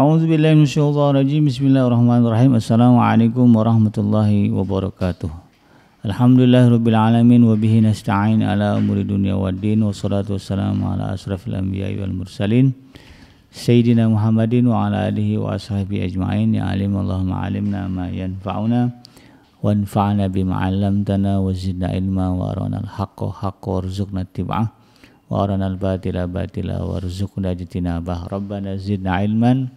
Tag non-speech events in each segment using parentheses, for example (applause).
A'udzu billahi minasyaitonir rajim. Bismillahirrahmanirrahim. Assalamualaikum warahmatullahi wabarakatuh. Alhamdulillahirabbil alamin wa bihi nasta'in ala umuri dunya waddin wassalatu wassalamu ala asrafil anbiya'i wal mursalin sayyidina Muhammadin wa ala alihi wa ashabihi ajma'in ya alim Allahumma alimna ma yanfa'una wanfa'na bima 'allamtana wa zidna ilma wa aranal haqqa haqqa warzuqna ittiba'ah wa aranal batila batila warzuqna jitinabah rabbana zidna ilman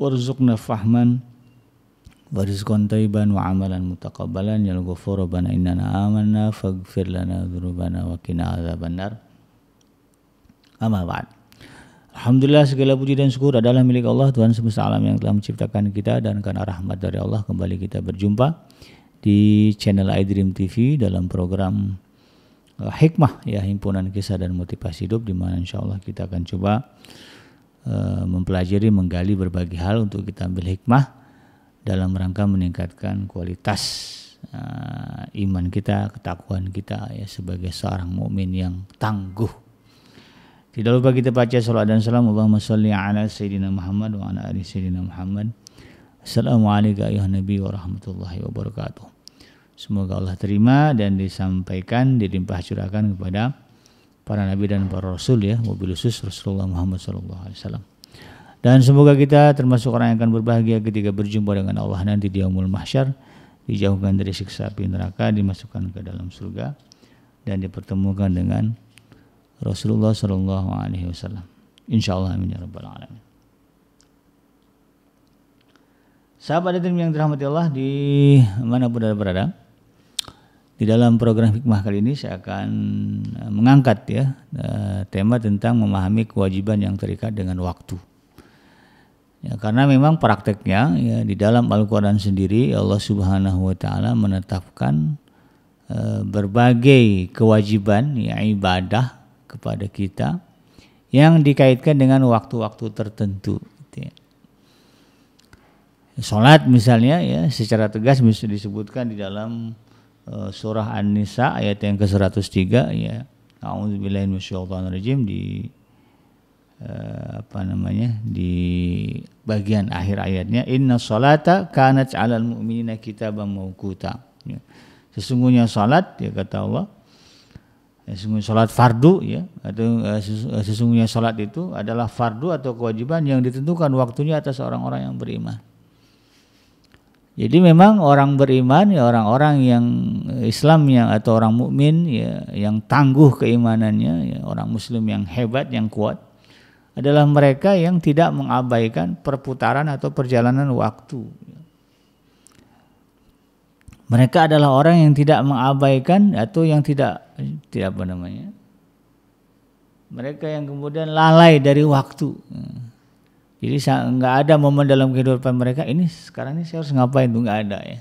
warzuqna fahman warzuqan taiban wa amalan mutaqabbalan ya ghafur rabbana innana amanna faghfir lana dzunubana wa qina adzabannar amma ba'd Alhamdulillah segala puji dan syukur adalah milik Allah Tuhan semesta alam yang telah menciptakan kita dan karena rahmat dari Allah kembali kita berjumpa di channel iDream TV dalam program eh, hikmah ya himpunan kisah dan motivasi hidup di mana insya Allah kita akan coba Eh, mempelajari, menggali berbagai hal untuk kita ambil hikmah dalam rangka meningkatkan kualitas uh, iman kita, ketakuan kita ya sebagai seorang mukmin yang tangguh. Tidak lupa kita baca salawat dan salam Allahumma salli ala sayyidina Muhammad wa ala ali sayyidina Muhammad. Assalamualaikum ayuhan nabi wa wabarakatuh. Semoga Allah terima dan disampaikan, dilimpah curahkan kepada para nabi dan para rasul ya mobil khusus Rasulullah Muhammad SAW dan semoga kita termasuk orang yang akan berbahagia ketika berjumpa dengan Allah nanti di Yaumul Mahsyar dijauhkan dari siksa api neraka dimasukkan ke dalam surga dan dipertemukan dengan Rasulullah SAW Alaihi Wasallam insyaallah amin ya rabbal alamin Sahabat dan yang dirahmati Allah di mana pun ada berada, di dalam program hikmah kali ini saya akan eh, mengangkat ya eh, tema tentang memahami kewajiban yang terikat dengan waktu. Ya, karena memang prakteknya ya di dalam Al-Qur'an sendiri Allah Subhanahu wa taala menetapkan uh, berbagai kewajiban ya ibadah kepada kita yang dikaitkan dengan waktu-waktu tertentu gitu ya. Salat misalnya ya secara tegas bisa disebutkan di dalam Eh, surah An-Nisa ayat yang ke-103 ya. A'udzubillahi minasyaitonirrajim di uh, apa namanya? di bagian akhir ayatnya inna salata kanat 'alal mu'minina kitaban mawquta. Ya. Sesungguhnya salat ya kata Allah ya, sesungguhnya salat fardu ya atau eh, sesungguhnya salat itu adalah fardu atau kewajiban yang ditentukan waktunya atas orang-orang yang beriman. Jadi memang orang beriman ya orang-orang yang Islam yang atau orang mukmin ya yang tangguh keimanannya, ya, orang muslim yang hebat, yang kuat adalah mereka yang tidak mengabaikan perputaran atau perjalanan waktu. Mereka adalah orang yang tidak mengabaikan atau yang tidak tidak apa namanya? Mereka yang kemudian lalai dari waktu. Jadi nggak ada momen dalam kehidupan mereka ini sekarang ini saya harus ngapain tuh nggak ada ya.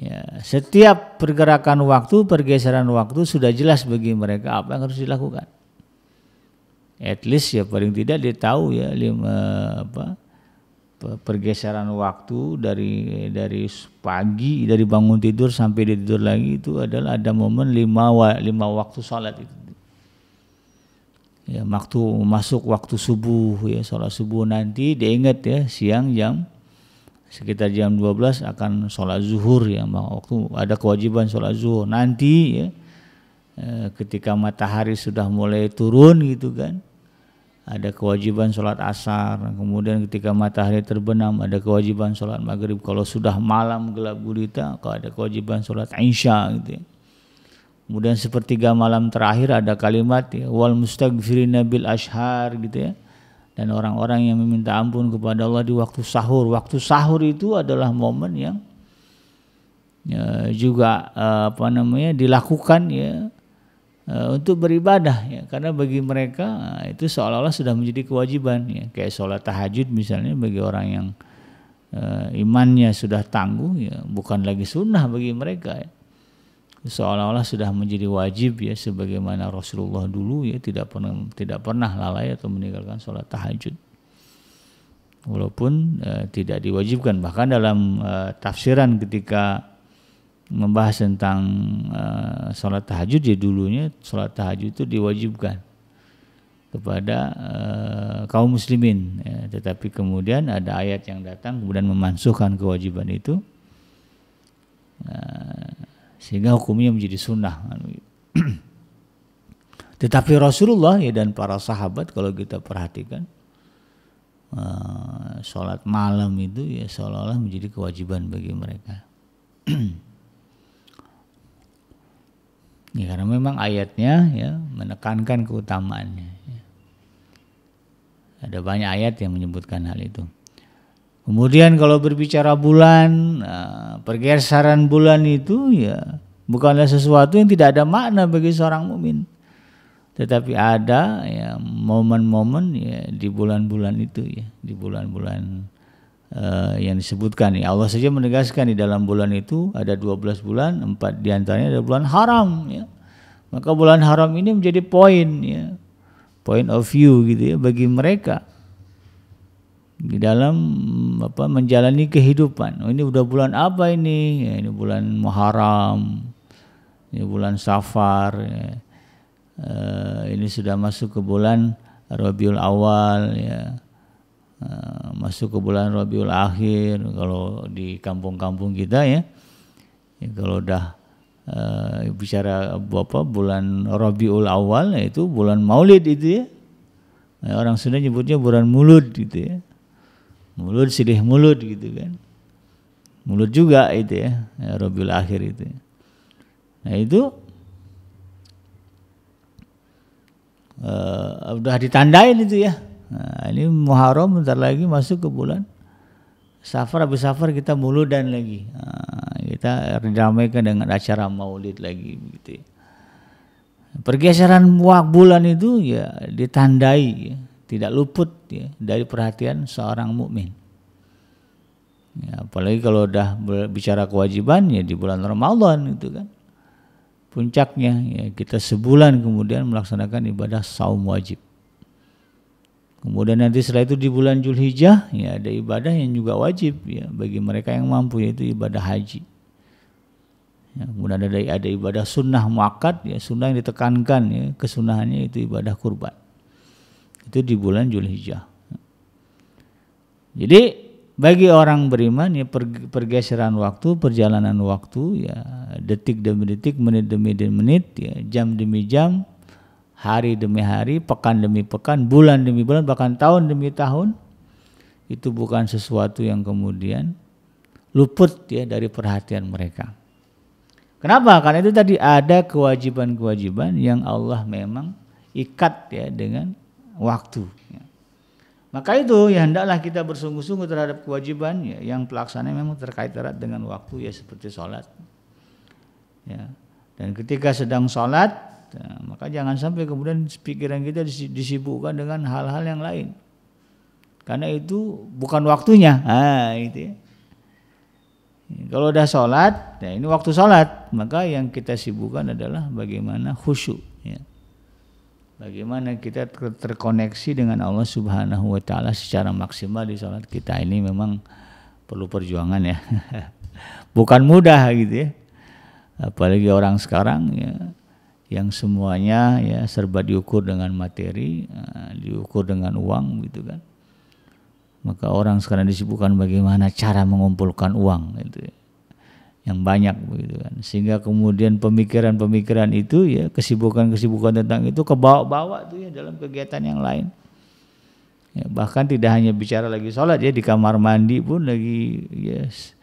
Ya, setiap pergerakan waktu, pergeseran waktu sudah jelas bagi mereka apa yang harus dilakukan. At least ya paling tidak dia tahu ya lima eh, apa pergeseran waktu dari dari pagi dari bangun tidur sampai dia tidur lagi itu adalah ada momen lima lima waktu sholat itu ya waktu masuk waktu subuh ya sholat subuh nanti dia ingat ya siang jam sekitar jam 12 akan sholat zuhur ya waktu ada kewajiban sholat zuhur nanti ya eh, ketika matahari sudah mulai turun gitu kan ada kewajiban sholat asar kemudian ketika matahari terbenam ada kewajiban sholat maghrib kalau sudah malam gelap gulita kalau ada kewajiban sholat isya gitu ya Kemudian sepertiga malam terakhir ada kalimat ya, wal mustaghfirina bil ashar gitu ya. Dan orang-orang yang meminta ampun kepada Allah di waktu sahur. Waktu sahur itu adalah momen yang ya, juga eh, apa namanya dilakukan ya eh, untuk beribadah ya karena bagi mereka eh, itu seolah-olah sudah menjadi kewajiban ya kayak sholat tahajud misalnya bagi orang yang uh, imannya sudah tangguh ya bukan lagi sunnah bagi mereka ya seolah-olah sudah menjadi wajib ya sebagaimana Rasulullah dulu ya tidak pernah tidak pernah lalai atau meninggalkan sholat tahajud walaupun e, tidak diwajibkan bahkan dalam e, tafsiran ketika membahas tentang e, sholat tahajud ya dulunya sholat tahajud itu diwajibkan kepada e, kaum muslimin ya, tetapi kemudian ada ayat yang datang kemudian memansuhkan kewajiban itu sehingga hukumnya menjadi sunnah anu, gitu. (clears throat) tetapi Rasulullah ya dan para sahabat kalau kita perhatikan eh, sholat malam itu ya seolah-olah menjadi kewajiban bagi mereka (clears throat) ya karena memang ayatnya ya menekankan keutamaannya ada banyak ayat yang menyebutkan hal itu Kemudian kalau berbicara bulan, nah, pergeseran bulan itu ya bukanlah sesuatu yang tidak ada makna bagi seorang mukmin. Tetapi ada ya momen-momen ya di bulan-bulan itu ya, di bulan-bulan uh, yang disebutkan ya. Allah saja menegaskan di dalam bulan itu ada 12 bulan, empat diantaranya ada bulan haram ya. Maka bulan haram ini menjadi poin ya, point of view gitu ya bagi mereka di dalam apa menjalani kehidupan. Oh, ini udah bulan apa ini? Ya, ini bulan Muharram, ini bulan Safar. Ya. Uh, ini sudah masuk ke bulan Rabiul Awal, ya. Uh, masuk ke bulan Rabiul Akhir. Kalau di kampung-kampung kita ya, ya kalau udah uh, bicara apa bulan Rabiul Awal, ya, itu bulan Maulid itu ya. ya. orang Sunda nyebutnya bulan Mulud gitu ya mulut silih mulut gitu kan. mulut juga itu ya, ya Rabiul Akhir itu. Nah itu uh, eh, udah ditandain itu ya. Nah, ini Muharram bentar lagi masuk ke bulan Safar habis Safar kita mulut dan lagi. Nah, kita ramaikan dengan acara Maulid lagi gitu. Ya. Pergeseran bulan itu ya ditandai ya tidak luput ya, dari perhatian seorang mukmin. Ya, apalagi kalau udah bicara kewajiban ya di bulan Ramadan itu kan. Puncaknya ya kita sebulan kemudian melaksanakan ibadah saum wajib. Kemudian nanti setelah itu di bulan Julhijjah ya ada ibadah yang juga wajib ya bagi mereka yang mampu yaitu ibadah haji. Ya, kemudian ada, ada ibadah sunnah muakat ya sunnah yang ditekankan ya kesunahannya itu ibadah kurban. Itu di bulan Julhijjah. Jadi bagi orang beriman ya pergeseran waktu, perjalanan waktu ya detik demi detik, menit demi menit, ya, jam demi jam, hari demi hari, pekan demi pekan, bulan demi bulan, bahkan tahun demi tahun itu bukan sesuatu yang kemudian luput ya dari perhatian mereka. Kenapa? Karena itu tadi ada kewajiban-kewajiban yang Allah memang ikat ya dengan waktu. Ya. Maka itu ya hendaklah kita bersungguh-sungguh terhadap kewajiban ya, yang pelaksanaan memang terkait erat dengan waktu ya seperti sholat. Ya. Dan ketika sedang sholat, ya, maka jangan sampai kemudian pikiran kita disibukkan dengan hal-hal yang lain. Karena itu bukan waktunya. Nah, itu ya. Kalau udah sholat, ya ini waktu sholat, maka yang kita sibukkan adalah bagaimana khusyuk Bagaimana kita ter terkoneksi dengan Allah Subhanahu wa taala secara maksimal di salat kita ini memang perlu perjuangan ya. (laughs) Bukan mudah gitu ya. Apalagi orang sekarang ya yang semuanya ya serba diukur dengan materi, eh, diukur dengan uang gitu kan. Maka orang sekarang disibukkan bagaimana cara mengumpulkan uang gitu ya yang banyak begitu kan sehingga kemudian pemikiran-pemikiran itu ya kesibukan-kesibukan tentang itu kebawa-bawa tuh ya dalam kegiatan yang lain ya, bahkan tidak hanya bicara lagi sholat ya di kamar mandi pun lagi yes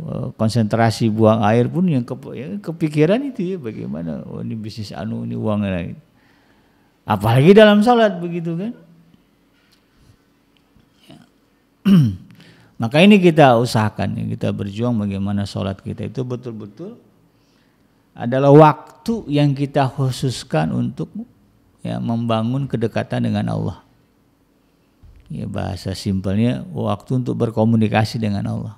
ya, eh, konsentrasi buang air pun yang ya, kepikiran itu ya bagaimana oh ini bisnis anu ini uang lain apalagi dalam sholat begitu kan ya. (clears throat) Maka ini kita usahakan, ya, kita berjuang bagaimana sholat kita itu betul-betul adalah waktu yang kita khususkan untuk ya, membangun kedekatan dengan Allah. Ya, bahasa simpelnya waktu untuk berkomunikasi dengan Allah.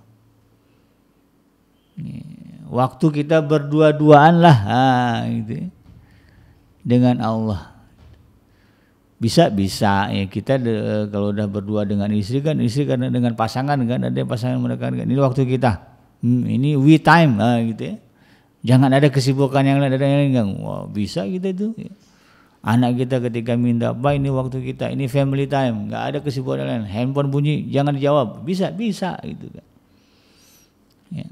Ya, waktu kita berdua-duaan lah ha, ah, gitu, ya, dengan Allah bisa bisa ya kita de, kalau udah berdua dengan istri kan istri karena dengan pasangan kan ada pasangan mereka kan ini waktu kita hmm, ini we time lah gitu ya jangan ada kesibukan yang lain ada yang lain kan Wah, bisa kita itu anak kita ketika minta apa ini waktu kita ini family time nggak ada kesibukan yang lain handphone bunyi jangan dijawab bisa bisa gitu kan ya.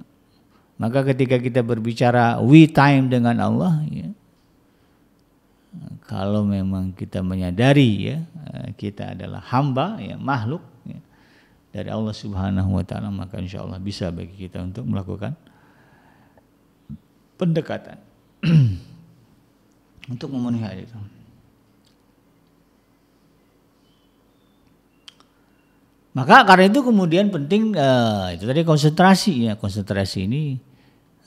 maka ketika kita berbicara we time dengan Allah ya, kalau memang kita menyadari ya eh, kita adalah hamba ya makhluk ya, dari Allah Subhanahu wa taala maka insya Allah bisa bagi kita untuk melakukan pendekatan (clears throat) untuk memenuhi hal itu. Maka karena itu kemudian penting uh, itu tadi konsentrasi ya konsentrasi ini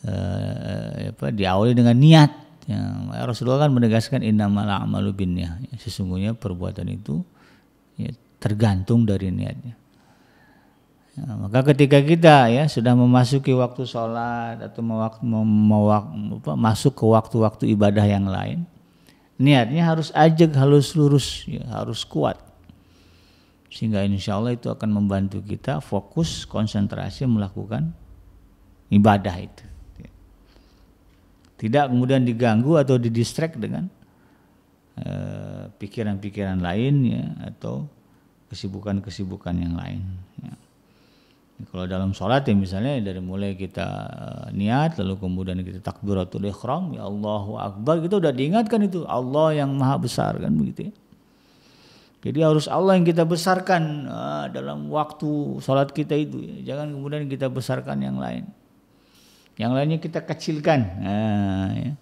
uh, apa diawali dengan niat Ya, Rasulullah kan menegaskan innamal a'malu binniyah. Ya, sesungguhnya perbuatan itu ya, tergantung dari niatnya. Ya, maka ketika kita ya sudah memasuki waktu sholat atau mewak, mewak, apa, masuk ke waktu-waktu ibadah yang lain, niatnya harus ajak, harus lurus, ya, harus kuat. Sehingga insya Allah itu akan membantu kita fokus, konsentrasi melakukan ibadah itu tidak kemudian diganggu atau didistract dengan eh, pikiran-pikiran uh, lain ya atau kesibukan-kesibukan yang lain. Ya. Kalau dalam sholat ya misalnya dari mulai kita eh, niat lalu kemudian kita takbiratul ikhram ya Allahu Akbar kita gitu, udah diingatkan itu Allah yang maha besar kan begitu ya. Jadi harus Allah yang kita besarkan eh, dalam waktu sholat kita itu ya. Jangan kemudian kita besarkan yang lain. Yang lainnya kita kecilkan. Nah, ya.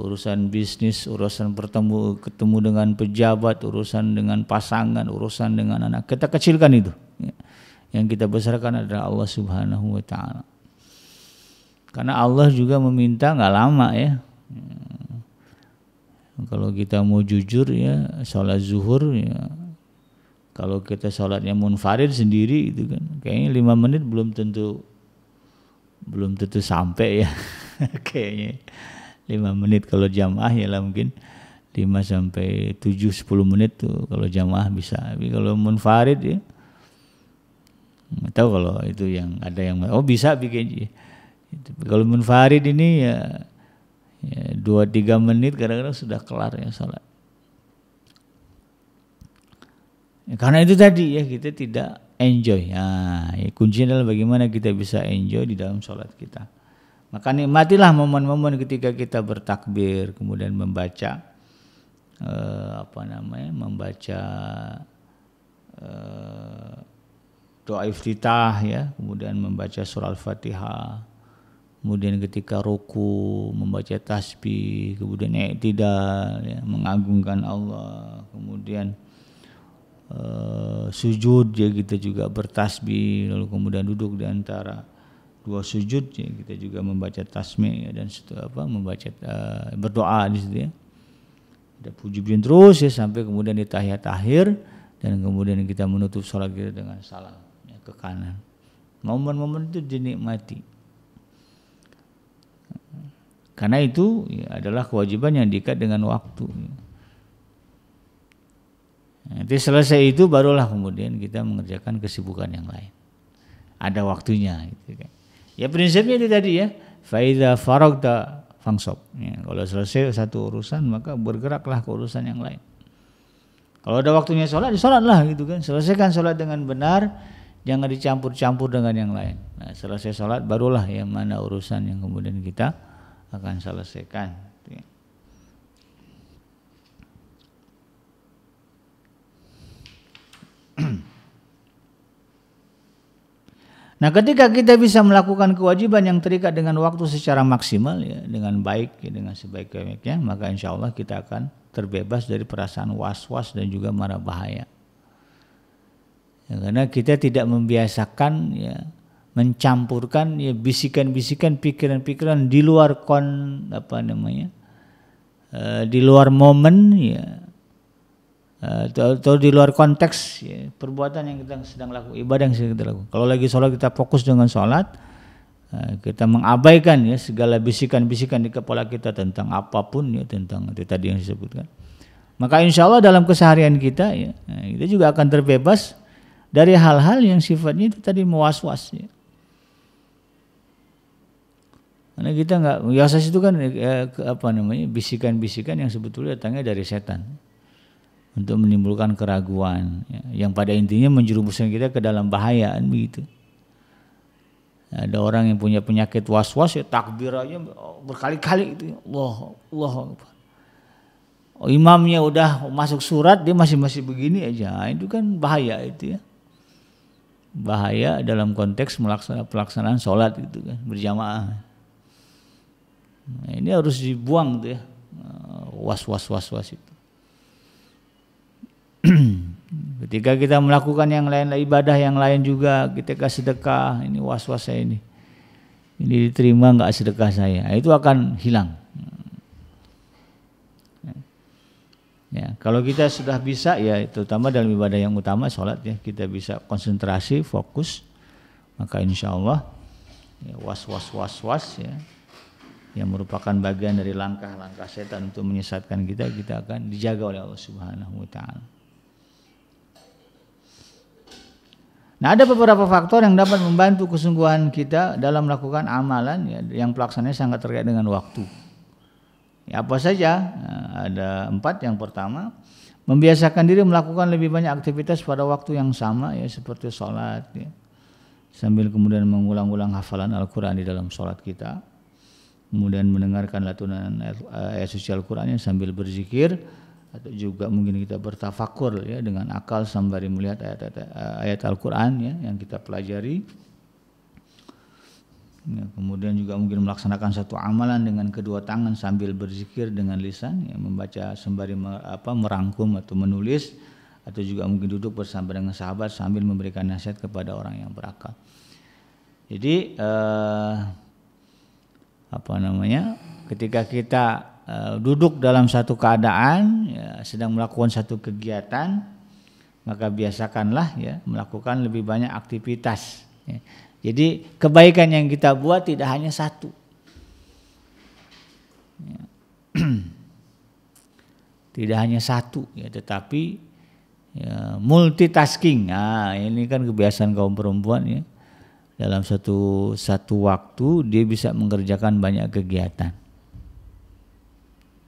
Urusan bisnis, urusan bertemu ketemu dengan pejabat, urusan dengan pasangan, urusan dengan anak. Kita kecilkan itu. Ya. Yang kita besarkan adalah Allah Subhanahu wa taala. Karena Allah juga meminta nggak lama ya. ya. Kalau kita mau jujur ya, sholat zuhur ya kalau kita sholatnya munfarid sendiri itu kan kayaknya lima menit belum tentu belum tentu sampai ya (laughs) kayaknya lima menit kalau jamaah ya lah mungkin lima sampai tujuh sepuluh menit tuh kalau jamaah bisa tapi kalau munfarid ya nggak tahu kalau itu yang ada yang oh bisa bikin gitu. kalau munfarid ini ya, ya tiga menit kadang-kadang sudah kelar ya salat ya, karena itu tadi ya kita tidak enjoy. Nah, ya, kuncinya adalah bagaimana kita bisa enjoy di dalam sholat kita. Maka nikmatilah momen-momen ketika kita bertakbir, kemudian membaca eh, apa namanya, membaca eh, doa iftitah ya, kemudian membaca surah al-fatihah, kemudian ketika ruku membaca tasbih, kemudian tidak ya, mengagungkan Allah, kemudian Eh, sujud ya kita juga bertasbih lalu kemudian duduk di antara dua sujud ya kita juga membaca tasmi ya, dan situ apa membaca uh, berdoa di situ ya ada puji-pujian terus ya sampai kemudian di tahiyat akhir dan kemudian kita menutup sholat kita dengan salam ya, ke kanan momen-momen itu dinikmati karena itu ya, adalah kewajiban yang diikat dengan waktu ya. Nanti selesai itu barulah kemudian kita mengerjakan kesibukan yang lain. Ada waktunya. Gitu kan. Ya prinsipnya itu tadi ya. Faida farogta fangsob. Ya, kalau selesai satu urusan maka bergeraklah ke urusan yang lain. Kalau ada waktunya sholat, ya sholatlah gitu kan. Selesaikan sholat dengan benar, jangan dicampur-campur dengan yang lain. Nah, selesai sholat barulah yang mana urusan yang kemudian kita akan selesaikan. Nah, ketika kita bisa melakukan kewajiban yang terikat dengan waktu secara maksimal ya, dengan baik ya, dengan sebaik-baiknya, maka insya Allah kita akan terbebas dari perasaan was-was dan juga marah bahaya. Ya, karena kita tidak membiasakan ya mencampurkan ya bisikan-bisikan pikiran-pikiran di luar kon apa namanya? uh, di luar momen ya atau, eh, di luar konteks ya, perbuatan yang kita sedang lakukan ibadah yang sedang kita lakukan kalau lagi sholat kita fokus dengan sholat eh, kita mengabaikan ya segala bisikan-bisikan di kepala kita tentang apapun ya tentang itu tadi yang disebutkan maka insya Allah dalam keseharian kita ya eh, kita juga akan terbebas dari hal-hal yang sifatnya itu tadi mewas-was ya. Karena kita nggak, biasa itu kan eh, apa namanya bisikan-bisikan yang sebetulnya datangnya dari setan untuk menimbulkan keraguan ya, yang pada intinya menjerumuskan kita ke dalam bahaya kan begitu ada orang yang punya penyakit was-was ya takbir aja berkali-kali itu Allah Allah oh, imamnya udah masuk surat dia masih masih begini aja nah, itu kan bahaya itu ya bahaya dalam konteks melaksanakan pelaksanaan sholat itu kan berjamaah nah, ini harus dibuang tuh ya nah, was was was was itu (clears throat) ketika kita melakukan yang lain ibadah yang lain juga kita kasih sedekah ini was-was saya ini ini diterima nggak sedekah saya nah, itu akan hilang ya kalau kita sudah bisa ya terutama dalam ibadah yang utama sholat ya kita bisa konsentrasi fokus maka insya Allah ya, was was was was ya yang merupakan bagian dari langkah-langkah setan untuk menyesatkan kita kita akan dijaga oleh Allah Subhanahu wa taala Nah, ada beberapa faktor yang dapat membantu kesungguhan kita dalam melakukan amalan ya, yang pelaksananya sangat terkait dengan waktu. Ya, apa saja? Nah, ada empat. Yang pertama, membiasakan diri melakukan lebih banyak aktivitas pada waktu yang sama, ya seperti sholat, ya. sambil kemudian mengulang-ulang hafalan Al-Quran di dalam sholat kita, kemudian mendengarkan latunan ayat eh, suci Al-Qurannya sambil berzikir, atau juga mungkin kita bertafakur ya dengan akal sambil melihat ayat-ayat ayat, Al-Qur'an ya yang kita pelajari. Ya, kemudian juga mungkin melaksanakan satu amalan dengan kedua tangan sambil berzikir dengan lisan, ya, membaca sembari me, apa, merangkum atau menulis, atau juga mungkin duduk bersama dengan sahabat sambil memberikan nasihat kepada orang yang berakal. Jadi eh, apa namanya? Ketika kita Eh, duduk dalam satu keadaan ya, sedang melakukan satu kegiatan maka biasakanlah ya melakukan lebih banyak aktivitas ya. jadi kebaikan yang kita buat tidak hanya satu ya. (clears throat) tidak hanya satu ya tetapi ya, multitasking nah ini kan kebiasaan kaum perempuan ya dalam satu satu waktu dia bisa mengerjakan banyak kegiatan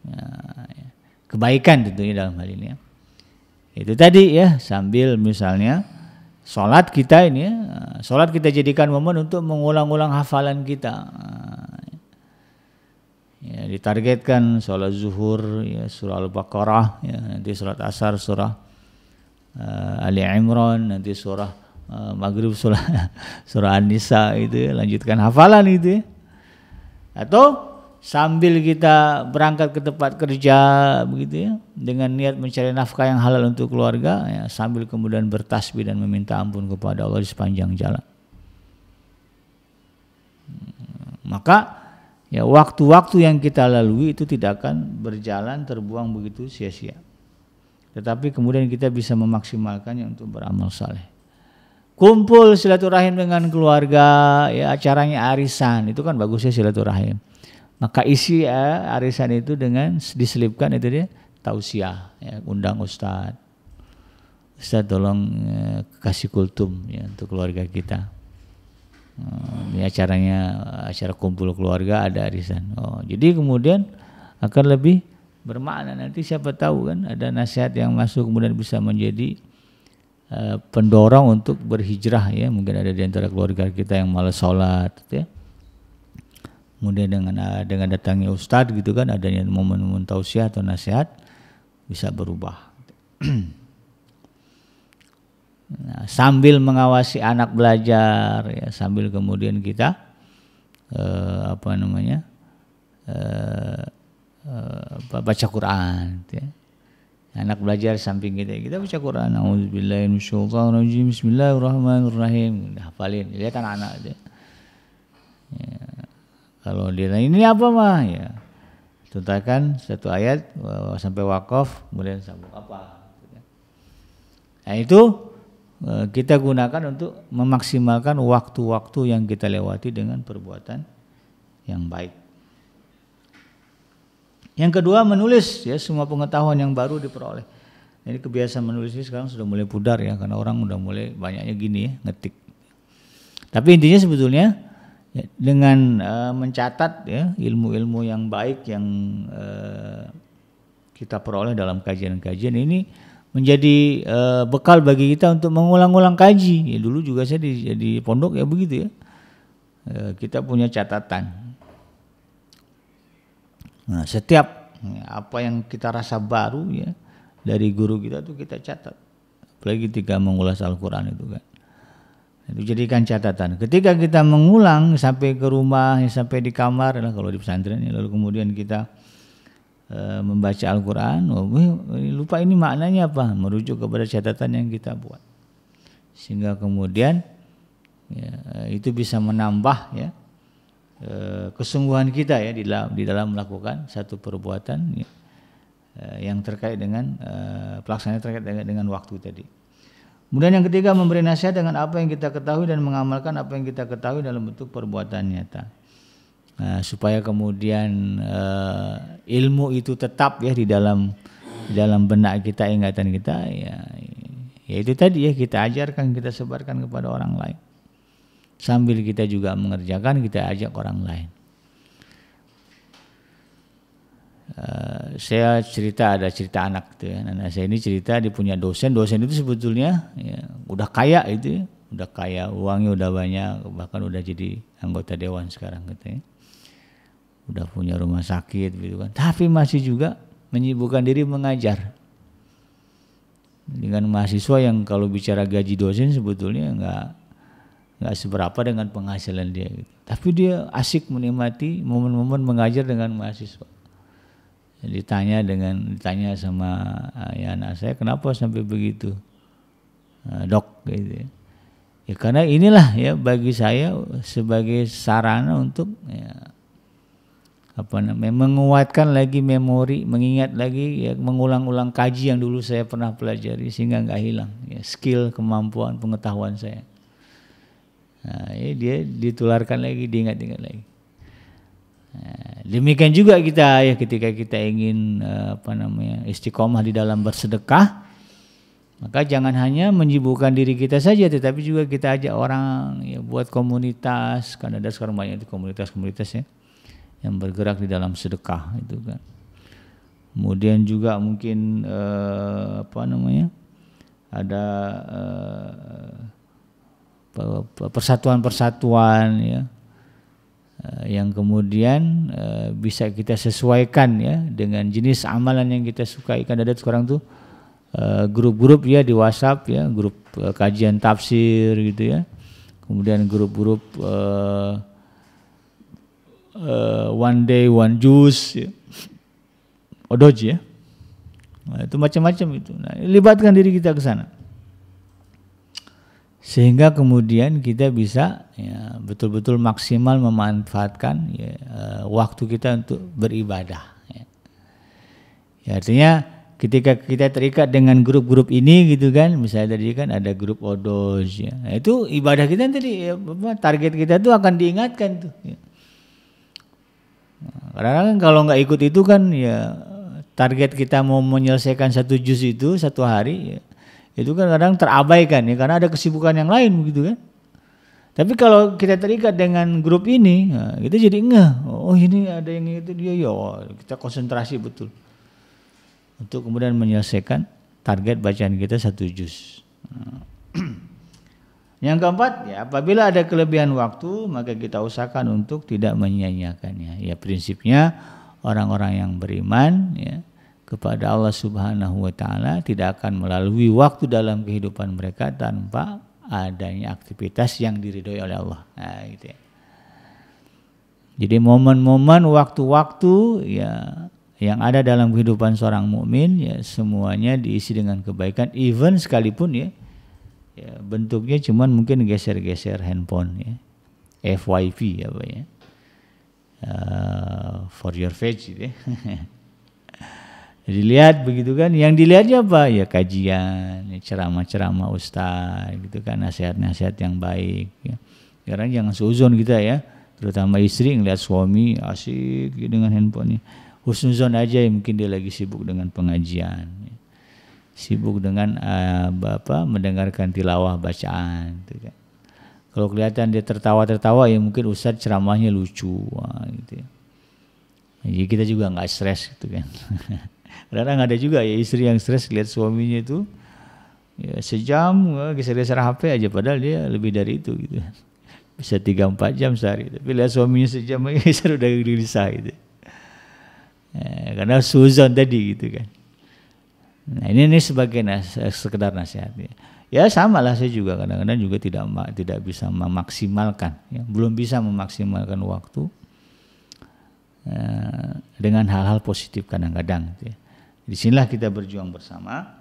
Ya, ya. kebaikan tentunya dalam hal ini ya. Itu tadi ya sambil misalnya sholat kita ini sholat kita jadikan momen untuk mengulang-ulang hafalan kita. Ya, ditargetkan sholat zuhur ya surah al-baqarah ya, nanti sholat asar surah uh, Ali Imran nanti surah uh, maghrib surah (laughs) surah An-Nisa itu ya, lanjutkan hafalan itu ya. atau sambil kita berangkat ke tempat kerja begitu ya dengan niat mencari nafkah yang halal untuk keluarga ya, sambil kemudian bertasbih dan meminta ampun kepada Allah di sepanjang jalan hmm, maka ya waktu-waktu yang kita lalui itu tidak akan berjalan terbuang begitu sia-sia tetapi kemudian kita bisa memaksimalkannya untuk beramal saleh kumpul silaturahim dengan keluarga ya acaranya arisan itu kan bagusnya silaturahim maka isi ya, arisan itu dengan diselipkan itu dia tausiah, ya, undang ustadz. Ustadz tolong eh, kasih kultum ya untuk keluarga kita. Hmm, ini acaranya acara kumpul keluarga ada arisan. Oh, jadi kemudian akan lebih bermakna nanti siapa tahu kan ada nasihat yang masuk kemudian bisa menjadi eh, pendorong untuk berhijrah ya mungkin ada di antara keluarga kita yang malas sholat ya kemudian dengan ah, dengan datangnya ustadz gitu kan adanya momen-momen tausiah atau nasihat bisa berubah (clears throat) nah, sambil mengawasi anak belajar ya sambil kemudian kita eh, apa namanya eh, eh, baca Quran gitu ya. anak belajar samping kita kita baca Quran Bismillahirrahmanirrahim hafalin lihat anak-anak ya kalau dia nanya, ini apa mah? Ya. Tuntakan satu ayat sampai wakaf, kemudian sambung apa. Nah itu e, kita gunakan untuk memaksimalkan waktu-waktu yang kita lewati dengan perbuatan yang baik. Yang kedua menulis ya semua pengetahuan yang baru diperoleh. Ini kebiasaan menulis ini sekarang sudah mulai pudar ya karena orang sudah mulai banyaknya gini ya ngetik. Tapi intinya sebetulnya Ya, dengan uh, mencatat ya ilmu-ilmu yang baik yang uh, kita peroleh dalam kajian-kajian ini menjadi uh, bekal bagi kita untuk mengulang-ulang kaji. Ya, dulu juga saya di, di pondok ya begitu ya. Uh, kita punya catatan. Nah, setiap ya, apa yang kita rasa baru ya dari guru kita tuh kita catat. Apalagi ketika mengulas Al-Qur'an itu kan. Itu jadikan catatan. Ketika kita mengulang sampai ke rumah, sampai di kamar, lah kalau di pesantren, lalu kemudian kita e, membaca Al-Quran, oh, lupa ini maknanya apa? Merujuk kepada catatan yang kita buat. Sehingga kemudian ya, itu bisa menambah ya e, kesungguhan kita ya di dalam di dalam melakukan satu perbuatan ya, eh, yang terkait dengan e, pelaksanaan terkait dengan, dengan waktu tadi. Kemudian yang ketiga memberi nasihat dengan apa yang kita ketahui dan mengamalkan apa yang kita ketahui dalam bentuk perbuatan nyata. Nah, supaya kemudian uh, ilmu itu tetap ya di dalam di dalam benak kita ingatan kita ya ya itu tadi ya kita ajarkan kita sebarkan kepada orang lain. Sambil kita juga mengerjakan kita ajak orang lain. Eh, saya cerita ada cerita anak gitu ya. Nah, nah, saya ini cerita dia punya dosen. Dosen itu sebetulnya ya, udah kaya itu, ya. udah kaya, uangnya udah banyak, bahkan udah jadi anggota dewan sekarang gitu ya. Udah punya rumah sakit gitu kan. Tapi masih juga menyibukkan diri mengajar. Dengan mahasiswa yang kalau bicara gaji dosen sebetulnya nggak nggak seberapa dengan penghasilan dia. Gitu. Tapi dia asik menikmati momen-momen mengajar dengan mahasiswa ditanya dengan ditanya sama eh, ya anak saya kenapa sampai begitu eh, dok gitu ya. ya. karena inilah ya bagi saya sebagai sarana untuk ya, apa namanya menguatkan lagi memori mengingat lagi ya mengulang-ulang kaji yang dulu saya pernah pelajari sehingga nggak hilang ya skill kemampuan pengetahuan saya nah, ya dia ditularkan lagi diingat-ingat lagi Eh, demikian juga kita ya ketika kita ingin eh, apa namanya istiqomah di dalam bersedekah, maka jangan hanya menyibukkan diri kita saja, tetapi juga kita ajak orang ya buat komunitas karena ada sekarang banyak itu komunitas-komunitas ya yang bergerak di dalam sedekah itu kan. Kemudian juga mungkin eh, apa namanya ada eh, persatuan-persatuan ya Eh, yang kemudian eh, bisa kita sesuaikan ya dengan jenis amalan yang kita sukai kan ada sekarang tuh eh, grup-grup ya di WhatsApp ya grup kajian tafsir gitu ya kemudian grup-grup uh, uh, one day one juice ya. odoji ya nah, itu macam-macam itu nah, libatkan diri kita ke sana sehingga kemudian kita bisa betul ya, betul-betul maksimal memanfaatkan ya, eh, waktu kita untuk beribadah. Ya. Ya, artinya ketika kita terikat dengan grup-grup ini gitu kan, misalnya tadi kan ada grup odos, ya. nah, itu ibadah kita tadi ya, target kita tuh akan diingatkan tuh. Ya. Nah, karena kan kalau nggak ikut itu kan ya target kita mau menyelesaikan satu juz itu satu hari. Ya itu kan kadang terabaikan ya karena ada kesibukan yang lain begitu kan. Tapi kalau kita terikat dengan grup ini, nah, kita jadi ngeh, oh ini ada yang itu dia, ya kita konsentrasi betul untuk kemudian menyelesaikan target bacaan kita satu juz. Nah. (clears throat) Yang keempat, ya apabila ada kelebihan waktu, maka kita usahakan untuk tidak menyia-nyiakannya. Ya prinsipnya orang-orang yang beriman, ya kepada Allah Subhanahu wa taala tidak akan melalui waktu dalam kehidupan mereka tanpa adanya aktivitas yang diridhoi oleh Allah. Nah, gitu ya. Jadi momen-momen waktu-waktu ya yang ada dalam kehidupan seorang mukmin ya semuanya diisi dengan kebaikan even sekalipun ya, ya bentuknya cuman mungkin geser-geser handphone ya. FYP apa ya. Uh, for your face gitu ya. (laughs) dilihat begitu kan yang dilihatnya apa ya kajian ya ceramah-ceramah ustaz gitu kan nasihat-nasihat yang baik ya. sekarang jangan seuzon kita ya terutama istri ngeliat suami asik gitu dengan handphonenya husnuzon aja ya mungkin dia lagi sibuk dengan pengajian ya. sibuk dengan uh, apa mendengarkan tilawah bacaan gitu kan. kalau kelihatan dia tertawa-tertawa ya mungkin ustaz ceramahnya lucu wah, gitu ya. jadi kita juga nggak stres gitu kan (laughs) kadang-kadang ada juga ya istri yang stres lihat suaminya itu ya, sejam geser-geser eh, HP aja padahal dia lebih dari itu gitu bisa tiga empat jam sehari tapi lihat suaminya sejam aja (laughs) geser udah gelisah gitu ya, karena suzon tadi gitu kan nah ini ini sebagai nas sekedar nasihat ya. ya sama lah saya juga kadang-kadang juga tidak tidak bisa memaksimalkan ya. belum bisa memaksimalkan waktu eh, dengan hal-hal positif kadang-kadang gitu ya disinilah kita berjuang bersama.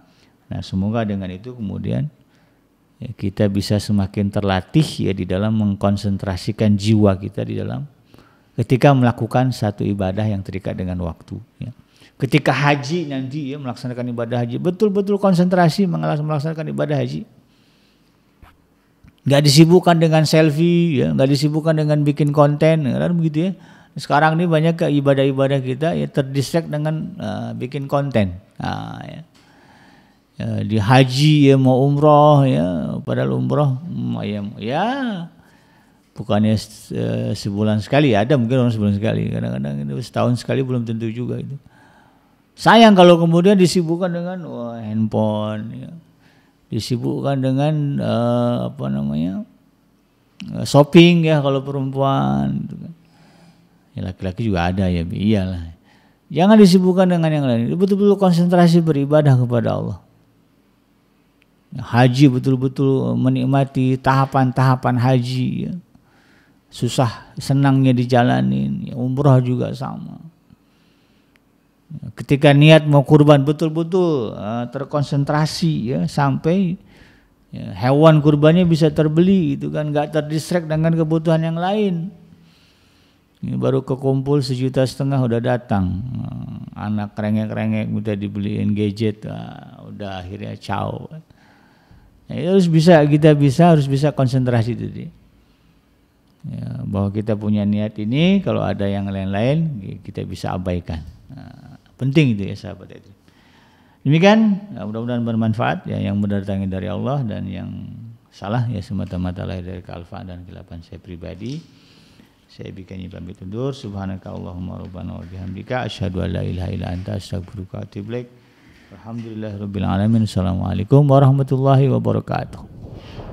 Nah, semoga dengan itu kemudian ya, kita bisa semakin terlatih ya di dalam mengkonsentrasikan jiwa kita di dalam ketika melakukan satu ibadah yang terikat dengan waktu. Ya. Ketika haji nanti ya melaksanakan ibadah haji betul-betul konsentrasi melaksanakan ibadah haji. Gak disibukkan dengan selfie, ya, gak disibukkan dengan bikin konten, ya, kan begitu ya sekarang ini banyak ke ibadah-ibadah kita ya terdistract dengan uh, bikin konten nah, ya. ya di haji ya mau umroh ya padahal umroh hmm, ya, ya bukannya se eh, sebulan sekali ya ada mungkin orang sebulan sekali kadang-kadang itu setahun sekali belum tentu juga itu sayang kalau kemudian disibukkan dengan wah, handphone ya. disibukkan dengan uh, apa namanya shopping ya kalau perempuan gitu kan Ya, laki-laki ya, juga ada ya iyalah jangan disibukkan dengan yang lain betul-betul konsentrasi beribadah kepada Allah haji betul-betul menikmati tahapan-tahapan haji ya. susah senangnya dijalanin ya, umroh juga sama ya, ketika niat mau kurban betul-betul uh, terkonsentrasi ya sampai ya, hewan kurbannya bisa terbeli itu kan nggak terdistrek dengan kebutuhan yang lain ini baru kekumpul sejuta setengah udah datang. Anak rengek-rengek minta dibeliin gadget, ah, udah akhirnya caw. Ya, ya, harus bisa kita bisa harus bisa konsentrasi tadi. Ya, bahwa kita punya niat ini, kalau ada yang lain-lain ya, kita bisa abaikan. Nah, penting itu ya sahabat itu. Demikian, ya, mudah-mudahan bermanfaat ya yang mendatangi dari Allah dan yang salah ya semata-mata lahir dari kealfaan dan kelapan saya pribadi. Saya bikinnya pamit undur. Subhanaka Allahumma rabbana wa bihamdika asyhadu an la ilaha illa anta astaghfiruka wa atubu ilaik. Alhamdulillahirabbil alamin. Assalamualaikum warahmatullahi wabarakatuh.